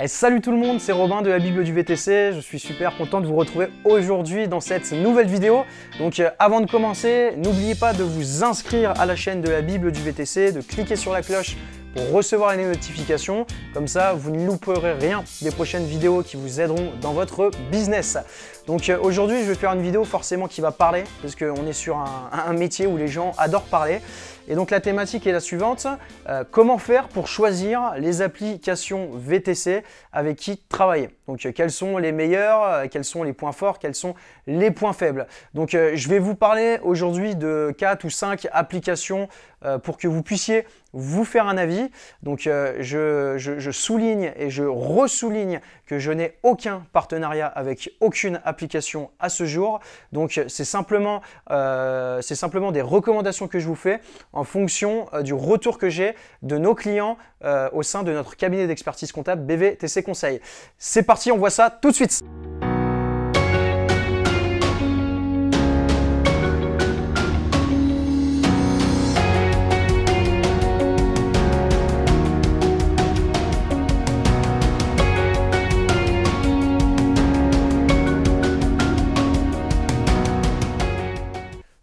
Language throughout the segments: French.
Eh, salut tout le monde, c'est Robin de la Bible du VTC. Je suis super content de vous retrouver aujourd'hui dans cette nouvelle vidéo. Donc euh, avant de commencer, n'oubliez pas de vous inscrire à la chaîne de la Bible du VTC, de cliquer sur la cloche pour recevoir les notifications. Comme ça, vous ne louperez rien des prochaines vidéos qui vous aideront dans votre business. Donc euh, aujourd'hui, je vais faire une vidéo forcément qui va parler, parce qu'on est sur un, métier où les gens adorent parler. Et donc la thématique est la suivante, euh, comment faire pour choisir les applications VTC avec qui travailler Donc euh, quels sont les meilleurs, quels sont les points forts, quels sont les points faibles Donc je vais vous parler aujourd'hui de 4 ou 5 applications pour que vous puissiez vous faire un avis. Donc je, je souligne et je ressouligne que je n'ai aucun partenariat avec aucune application à ce jour. Donc c'est simplement, euh, simplement des recommandations que je vous fais en fonction euh, du retour que j'ai de nos clients euh, au sein de notre cabinet d'expertise comptable BVTC Conseil. C'est parti, on voit ça tout de suite.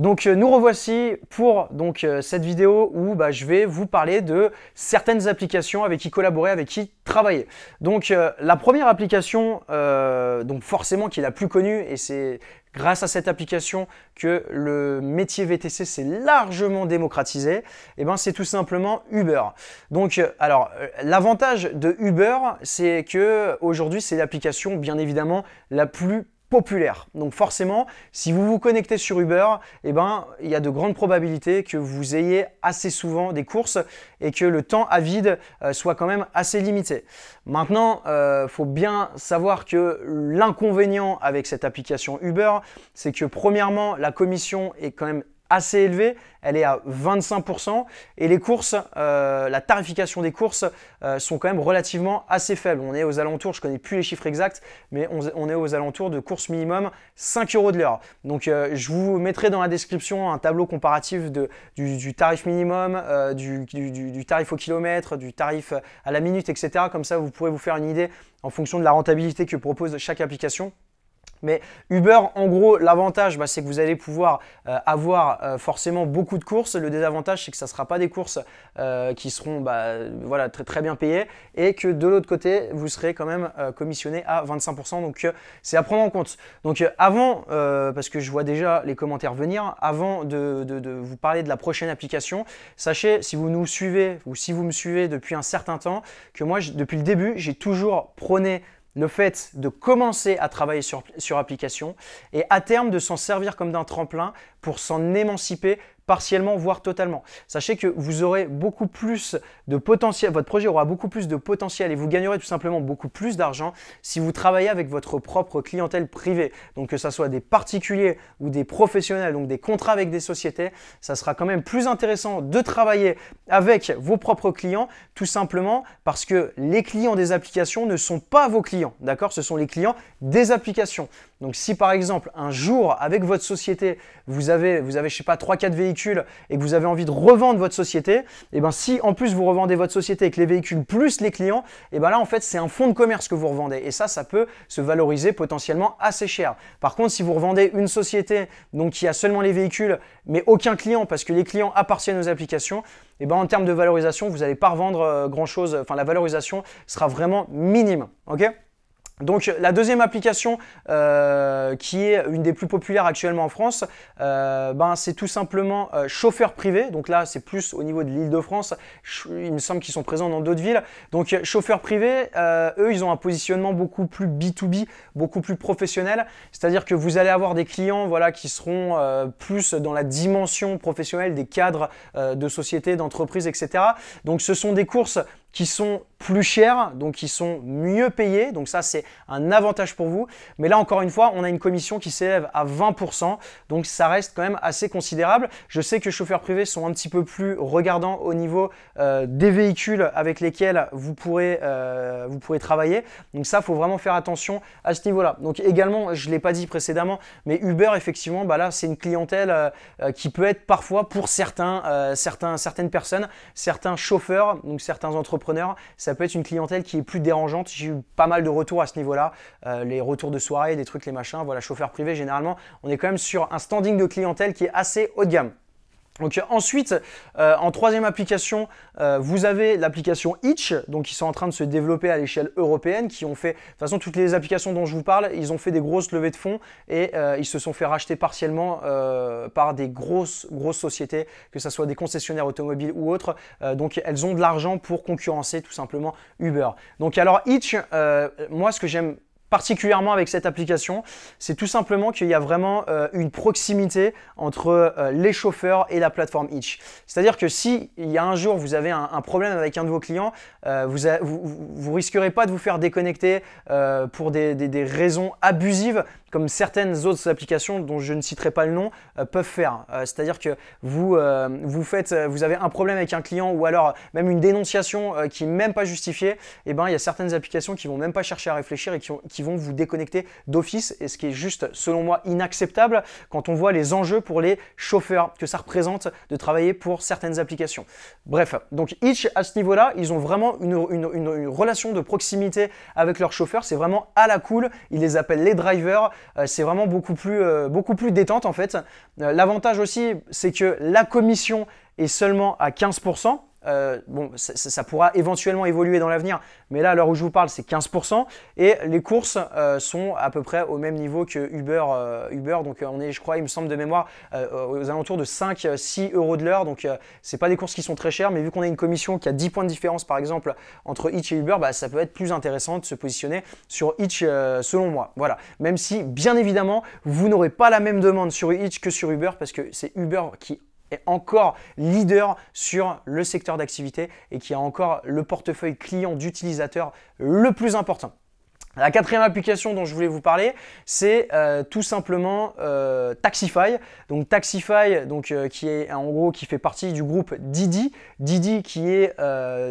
Donc euh, nous revoici pour donc, euh, cette vidéo où bah, je vais vous parler de certaines applications avec qui collaborer, avec qui travailler. Donc euh, la première application, donc forcément qui est la plus connue, et c'est grâce à cette application que le métier VTC s'est largement démocratisé, et eh ben c'est tout simplement Uber. Donc alors l'avantage de Uber, c'est que aujourd'hui c'est l'application bien évidemment la plus populaire. Donc forcément, si vous vous connectez sur Uber, et eh ben, il y a de grandes probabilités que vous ayez assez souvent des courses et que le temps à vide euh, soit quand même assez limité. Maintenant, il euh, faut bien savoir que l'inconvénient avec cette application Uber, c'est que premièrement, la commission est quand même assez élevée, elle est à 25% et les courses, euh, la tarification des courses euh, sont quand même relativement assez faibles. On est aux alentours, je connais plus les chiffres exacts, mais on, est aux alentours de courses minimum 5 euros de l'heure. Donc euh, je vous mettrai dans la description un tableau comparatif de, du, tarif minimum, du, du, tarif au kilomètre, du tarif à la minute, etc. Comme ça, vous pourrez vous faire une idée en fonction de la rentabilité que propose chaque application. Mais Uber, en gros, l'avantage, bah, c'est que vous allez pouvoir euh, avoir euh, forcément beaucoup de courses. Le désavantage, c'est que ça ne sera pas des courses euh, qui seront bah, voilà, très, très bien payées et que de l'autre côté, vous serez quand même commissionné à 25%. Donc, c'est à prendre en compte. Donc, avant, parce que je vois déjà les commentaires venir, avant de, vous parler de la prochaine application, sachez, si vous nous suivez ou si vous me suivez depuis un certain temps, que moi, depuis le début, j'ai toujours prôné le fait de commencer à travailler sur, sur application et à terme de s'en servir comme d'un tremplin pour s'en émanciper, partiellement, voire totalement. Sachez que vous aurez beaucoup plus de potentiel, votre projet aura beaucoup plus de potentiel et vous gagnerez tout simplement beaucoup plus d'argent si vous travaillez avec votre propre clientèle privée. Donc que ce soit des particuliers ou des professionnels, donc des contrats avec des sociétés, ça sera quand même plus intéressant de travailler avec vos propres clients, tout simplement parce que les clients des applications ne sont pas vos clients, d'accord Ce sont les clients des applications. Donc si par exemple un jour avec votre société, vous avez, vous avez je sais pas 3 4 véhicules et que vous avez envie de revendre votre société, et eh ben si en plus vous revendez votre société avec les véhicules plus les clients, et eh ben là en fait, c'est un fonds de commerce que vous revendez et ça ça peut se valoriser potentiellement assez cher. Par contre, si vous revendez une société donc qui a seulement les véhicules mais aucun client parce que les clients appartiennent aux applications, et eh ben en termes de valorisation, vous n'allez pas revendre euh, grand-chose, enfin la valorisation sera vraiment minime, OK donc la deuxième application euh, qui est une des plus populaires actuellement en France, euh, ben, c'est tout simplement euh, chauffeur privé. Donc là c'est plus au niveau de l'île de France, il me semble qu'ils sont présents dans d'autres villes. Donc chauffeur privé, eux ils ont un positionnement beaucoup plus B2B, beaucoup plus professionnel. C'est-à-dire que vous allez avoir des clients voilà, qui seront plus dans la dimension professionnelle des cadres de sociétés, d'entreprises, etc. Donc ce sont des courses qui sont plus chers, donc qui sont mieux payés. Donc ça, c'est un avantage pour vous. Mais là, encore une fois, on a une commission qui s'élève à 20%, donc ça reste quand même assez considérable. Je sais que chauffeurs privés sont un petit peu plus regardants au niveau euh, des véhicules avec lesquels vous pourrez, euh, vous pourrez travailler. Donc ça, il faut vraiment faire attention à ce niveau-là. Donc également, je ne l'ai pas dit précédemment, mais Uber, effectivement, bah là, c'est une clientèle euh, qui peut être parfois pour certains, certains, certaines personnes, certains chauffeurs, donc certains entrepreneurs, ça peut être une clientèle qui est plus dérangeante. J'ai eu pas mal de retours à ce niveau-là, euh, les retours de soirée, des trucs, les machins. Voilà, chauffeur privé, généralement, on est quand même sur un standing de clientèle qui est assez haut de gamme. Donc euh, ensuite, euh, en troisième application, euh, vous avez l'application Itch, donc ils sont en train de se développer à l'échelle européenne, qui ont fait, de toute façon, toutes les applications dont je vous parle, ils ont fait des grosses levées de fonds et ils se sont fait racheter partiellement par des grosses, grosses sociétés, que ce soit des concessionnaires automobiles ou autres. donc elles ont de l'argent pour concurrencer tout simplement Uber. Donc alors Itch, moi ce que j'aime particulièrement avec cette application, c'est tout simplement qu'il y a vraiment euh, une proximité entre euh, les chauffeurs et la plateforme Itch. C'est-à-dire que si il y a un jour vous avez un, problème avec un de vos clients, euh, vous, ne vous, risquerez pas de vous faire déconnecter pour des, raisons abusives comme certaines autres applications dont je ne citerai pas le nom euh, peuvent faire. Euh, c'est-à-dire que vous, euh, faites, vous avez un problème avec un client ou alors même une dénonciation qui n'est même pas justifiée, et eh ben, il y a certaines applications qui ne vont même pas chercher à réfléchir et qui, vont vous déconnecter d'office, et ce qui est juste, selon moi, inacceptable quand on voit les enjeux pour les chauffeurs que ça représente de travailler pour certaines applications. Bref, donc Each, à ce niveau-là, ils ont vraiment une, une relation de proximité avec leurs chauffeurs, c'est vraiment à la cool, ils les appellent les drivers, euh, c'est vraiment euh, beaucoup plus, détente en fait. Euh, l'avantage aussi, c'est que la commission est seulement à 15%. Euh, bon, ça, pourra éventuellement évoluer dans l'avenir, mais là, à l'heure où je vous parle, c'est 15%. Et les courses euh, sont à peu près au même niveau que Uber. Euh, Uber donc, on est, je crois, il me semble de mémoire, aux alentours de 5-6 euros de l'heure. Donc, c'est pas des courses qui sont très chères, mais vu qu'on a une commission qui a 10 points de différence, par exemple, entre Hitch et Uber, bah, ça peut être plus intéressant de se positionner sur Hitch, selon moi. Voilà. Même si, bien évidemment, vous n'aurez pas la même demande sur Hitch que sur Uber, parce que c'est Uber qui est encore leader sur le secteur d'activité et qui a encore le portefeuille client d'utilisateurs le plus important. La quatrième application dont je voulais vous parler, c'est euh, tout simplement euh, Taxify. Donc Taxify, donc, euh, qui est en gros qui fait partie du groupe Didi. Didi qui est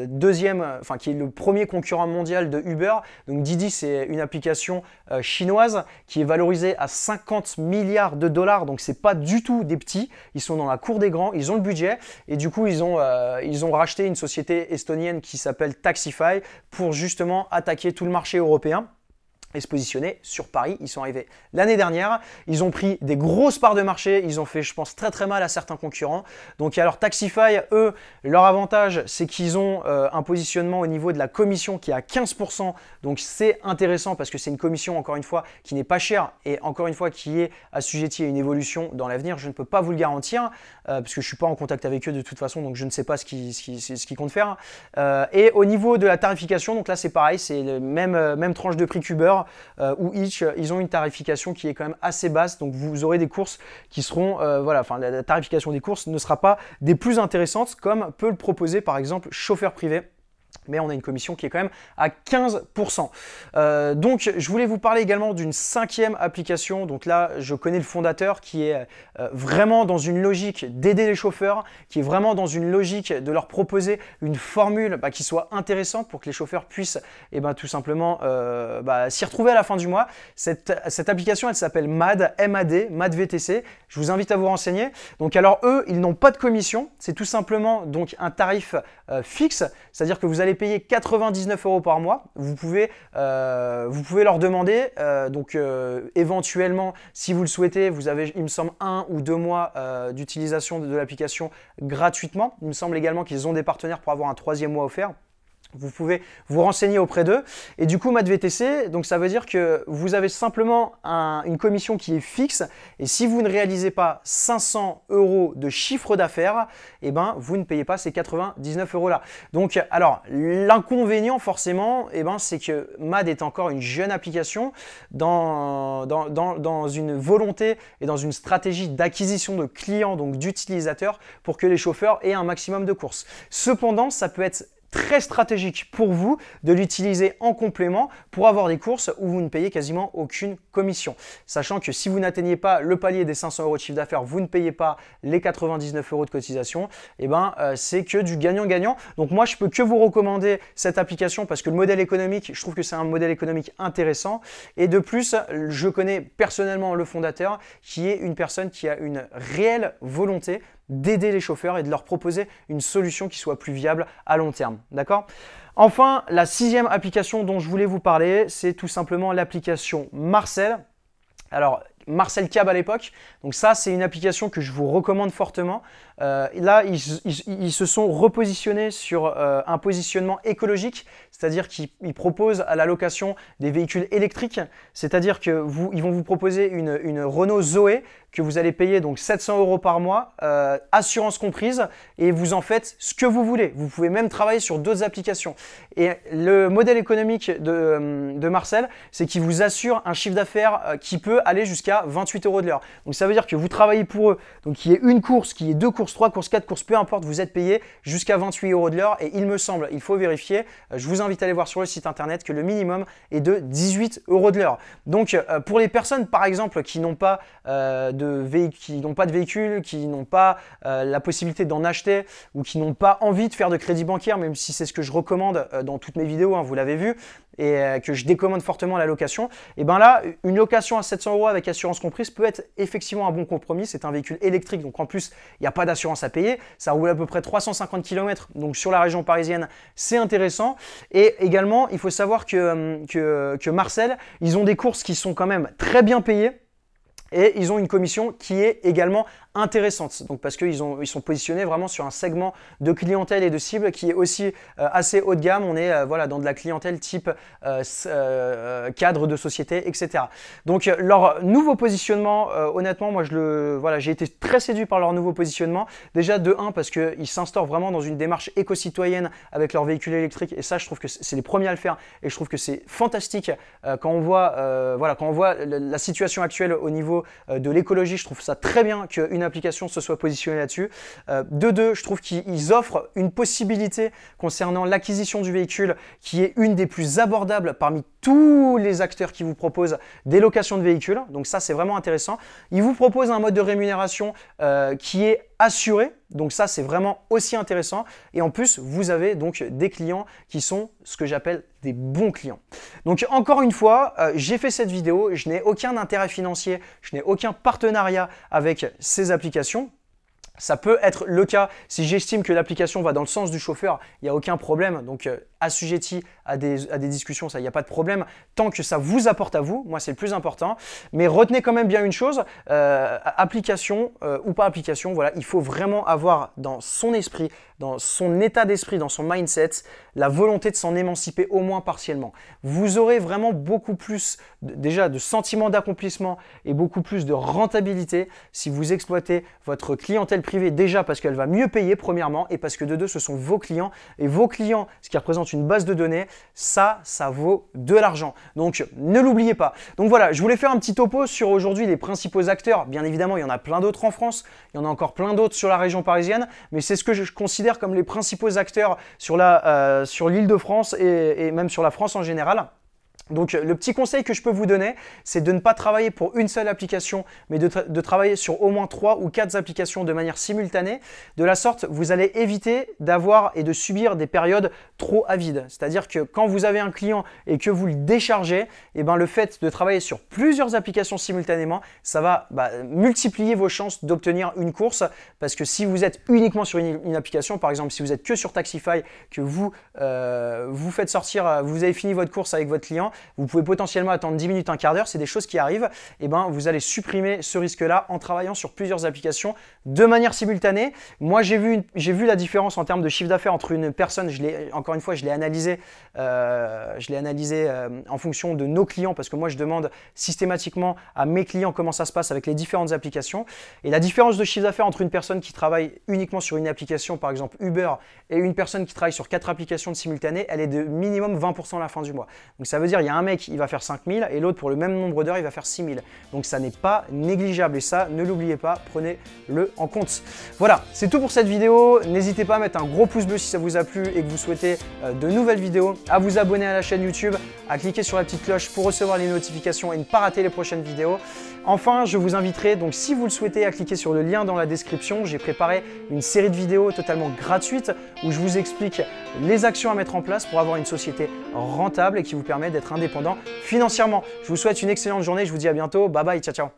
deuxième, enfin qui est le premier concurrent mondial de Uber. Donc Didi, c'est une application chinoise qui est valorisée à 50 milliards de dollars. Donc c'est pas du tout des petits. Ils sont dans la cour des grands, ils ont le budget et du coup ils ont, ils ont racheté une société estonienne qui s'appelle Taxify pour justement attaquer tout le marché européen et se positionner sur Paris. Ils sont arrivés l'année dernière, ils ont pris des grosses parts de marché, ils ont fait, je pense, très très mal à certains concurrents. Donc il y leur Taxify, eux, leur avantage, c'est qu'ils ont euh, un positionnement au niveau de la commission qui est à 15%, donc c'est intéressant parce que c'est une commission, encore une fois, qui n'est pas chère et encore une fois qui est assujettie à une évolution dans l'avenir. Je ne peux pas vous le garantir, euh, parce que je ne suis pas en contact avec eux de toute façon, donc je ne sais pas ce qu'ils qui, qui comptent faire. Euh, et au niveau de la tarification, donc là c'est pareil, c'est même, même tranche de prix qu'Uber ou euh, each, euh, ils ont une tarification qui est quand même assez basse. Donc vous aurez des courses qui seront, euh, voilà, enfin la tarification des courses ne sera pas des plus intéressantes comme peut le proposer par exemple chauffeur privé mais on a une commission qui est quand même à 15%. Euh, donc je voulais vous parler également d'une cinquième application. Donc là, je connais le fondateur qui est euh, vraiment dans une logique d'aider les chauffeurs, qui est vraiment dans une logique de leur proposer une formule bah, qui soit intéressante pour que les chauffeurs puissent eh ben, tout simplement euh, bah, s'y retrouver à la fin du mois. Cette, application, elle s'appelle MAD, MAD, MAD VTC. Je vous invite à vous renseigner. Donc alors eux, ils n'ont pas de commission, c'est tout simplement donc un tarif euh, fixe, c'est-à-dire que vous allez payer 99 euros par mois. Vous pouvez, euh, vous pouvez leur demander, euh, donc éventuellement, si vous le souhaitez, vous avez, il me semble, un ou deux mois d'utilisation de l'application gratuitement. Il me semble également qu'ils ont des partenaires pour avoir un troisième mois offert. Vous pouvez vous renseigner auprès d'eux. Et du coup, VTC, donc ça veut dire que vous avez simplement une commission qui est fixe. Et si vous ne réalisez pas 500 euros de chiffre d'affaires, eh ben, vous ne payez pas ces 99 euros là. Donc, alors, l'inconvénient forcément, eh ben, c'est que MAD est encore une jeune application dans une volonté et dans une stratégie d'acquisition de clients, donc d'utilisateurs, pour que les chauffeurs aient un maximum de courses. Cependant, ça peut être très stratégique pour vous de l'utiliser en complément pour avoir des courses où vous ne payez quasiment aucune commission. Sachant que si vous n'atteignez pas le palier des 500 euros de chiffre d'affaires, vous ne payez pas les 99 euros de cotisation, et eh ben euh, c'est que du gagnant-gagnant. Donc moi je peux que vous recommander cette application parce que le modèle économique, je trouve que c'est un modèle économique intéressant. Et de plus, je connais personnellement le fondateur qui est une personne qui a une réelle volonté d'aider les chauffeurs et de leur proposer une solution qui soit plus viable à long terme. D'accord Enfin, la sixième application dont je voulais vous parler, c'est tout simplement l'application Marcel. Alors, Marcel Cab à l'époque. Donc ça, c'est une application que je vous recommande fortement. Euh, là, ils, se sont repositionnés sur euh, un positionnement écologique, c'est-à-dire qu'ils proposent à la location des véhicules électriques, c'est-à-dire qu'ils vont vous proposer une, Renault Zoé que vous allez payer donc 700 euros par mois, euh, assurance comprise, et vous en faites ce que vous voulez. Vous pouvez même travailler sur d'autres applications. Et le modèle économique de, de Marcel, c'est qu'il vous assure un chiffre d'affaires qui peut aller jusqu'à 28 euros de l'heure. Donc ça veut dire que vous travaillez pour eux, donc qu'il y ait une course, qu'il y ait deux courses, 3, course 4, course peu importe, vous êtes payé jusqu'à 28 euros de l'heure. Et il me semble, il faut vérifier, euh, je vous invite à aller voir sur le site internet que le minimum est de 18 euros de l'heure. Donc euh, pour les personnes par exemple qui n'ont pas, euh, de qui pas de véhicule, qui n'ont pas la possibilité d'en acheter ou qui n'ont pas envie de faire de crédit bancaire, même si c'est ce que je recommande dans toutes mes vidéos, hein, vous l'avez vu, et que je décommande fortement la location, et bien là, une location à 700 euros avec assurance comprise peut être effectivement un bon compromis. C'est un véhicule électrique, donc en plus, il n'y a pas d'assurance à payer. Ça roule à peu près 350 km, donc sur la région parisienne, c'est intéressant. Et également, il faut savoir que, euh, que, que Marcel, ils ont des courses qui sont quand même très bien payées et ils ont une commission qui est également intéressante. Donc parce qu'ils ils sont positionnés vraiment sur un segment de clientèle et de cible qui est aussi euh, assez haut de gamme. On est euh, voilà dans de la clientèle type euh, cadre de société, etc. Donc leur nouveau positionnement, honnêtement, moi je le voilà, j'ai été très séduit par leur nouveau positionnement. Déjà de un, parce qu'ils s'instaurent vraiment dans une démarche éco-citoyenne avec leur véhicule électrique et ça je trouve que c'est les premiers à le faire et je trouve que c'est fantastique quand on voit voilà quand on voit la, situation actuelle au niveau de l'écologie. Je trouve ça très bien qu'une application se soit positionnée là-dessus. Euh, de deux, je trouve qu'ils offrent une possibilité concernant l'acquisition du véhicule qui est une des plus abordables parmi tous les acteurs qui vous proposent des locations de véhicules. Donc ça, c'est vraiment intéressant. Ils vous proposent un mode de rémunération euh, qui est assuré. Donc ça, c'est vraiment aussi intéressant. Et en plus, vous avez donc des clients qui sont ce que j'appelle des bons clients. Donc encore une fois, euh, j'ai fait cette vidéo, je n'ai aucun intérêt financier, je n'ai aucun partenariat avec ces applications. Ça peut être le cas si j'estime que l'application va dans le sens du chauffeur, il n'y a aucun problème. Donc euh, assujetti à des, à des discussions, ça, il n'y a pas de problème. Tant que ça vous apporte à vous, moi, c'est le plus important. Mais retenez quand même bien une chose, euh, application euh, ou pas application, voilà, il faut vraiment avoir dans son esprit, dans son état d'esprit, dans son mindset, la volonté de s'en émanciper au moins partiellement. Vous aurez vraiment beaucoup plus, déjà, de sentiment d'accomplissement et beaucoup plus de rentabilité si vous exploitez votre clientèle privée, déjà parce qu'elle va mieux payer, premièrement, et parce que de deux, ce sont vos clients. Et vos clients, ce qui représente une base de données, ça, ça vaut de l'argent. Donc ne l'oubliez pas. Donc voilà, je voulais faire un petit topo sur aujourd'hui les principaux acteurs. Bien évidemment, il y en a plein d'autres en France, il y en a encore plein d'autres sur la région parisienne, mais c'est ce que je considère comme les principaux acteurs sur euh, l'île de France et même sur la France en général. Donc euh, le petit conseil que je peux vous donner, c'est de ne pas travailler pour une seule application, mais de, travailler sur au moins trois ou quatre applications de manière simultanée. De la sorte, vous allez éviter d'avoir et de subir des périodes trop avides. C'est-à-dire que quand vous avez un client et que vous le déchargez, eh ben, le fait de travailler sur plusieurs applications simultanément, ça va bah, multiplier vos chances d'obtenir une course. Parce que si vous êtes uniquement sur une, application, par exemple si vous êtes que sur Taxify, que vous, euh, vous faites sortir, vous avez fini votre course avec votre client, vous pouvez potentiellement attendre 10 minutes, un quart d'heure, c'est des choses qui arrivent, et eh ben vous allez supprimer ce risque-là en travaillant sur plusieurs applications de manière simultanée. Moi, j'ai vu, j'ai vu la différence en termes de chiffre d'affaires entre une personne, je l'ai, encore une fois, je l'ai analysé, euh, je l'ai analysé euh, en fonction de nos clients, parce que moi, je demande systématiquement à mes clients comment ça se passe avec les différentes applications. Et la différence de chiffre d'affaires entre une personne qui travaille uniquement sur une application, par exemple Uber, et une personne qui travaille sur quatre applications de simultanées, elle est de minimum 20% à la fin du mois. Donc ça veut dire il y un mec, il va faire 5000 et l'autre, pour le même nombre d'heures, il va faire 6000. Donc ça n'est pas négligeable et ça, ne l'oubliez pas, prenez-le en compte. Voilà, c'est tout pour cette vidéo. N'hésitez pas à mettre un gros pouce bleu si ça vous a plu et que vous souhaitez euh, de nouvelles vidéos, à vous abonner à la chaîne YouTube, à cliquer sur la petite cloche pour recevoir les notifications et ne pas rater les prochaines vidéos. Enfin, je vous inviterai donc si vous le souhaitez à cliquer sur le lien dans la description. J'ai préparé une série de vidéos totalement gratuites où je vous explique les actions à mettre en place pour avoir une société rentable et qui vous permet d'être indépendant financièrement. Je vous souhaite une excellente journée, je vous dis à bientôt. Bye bye, ciao ciao.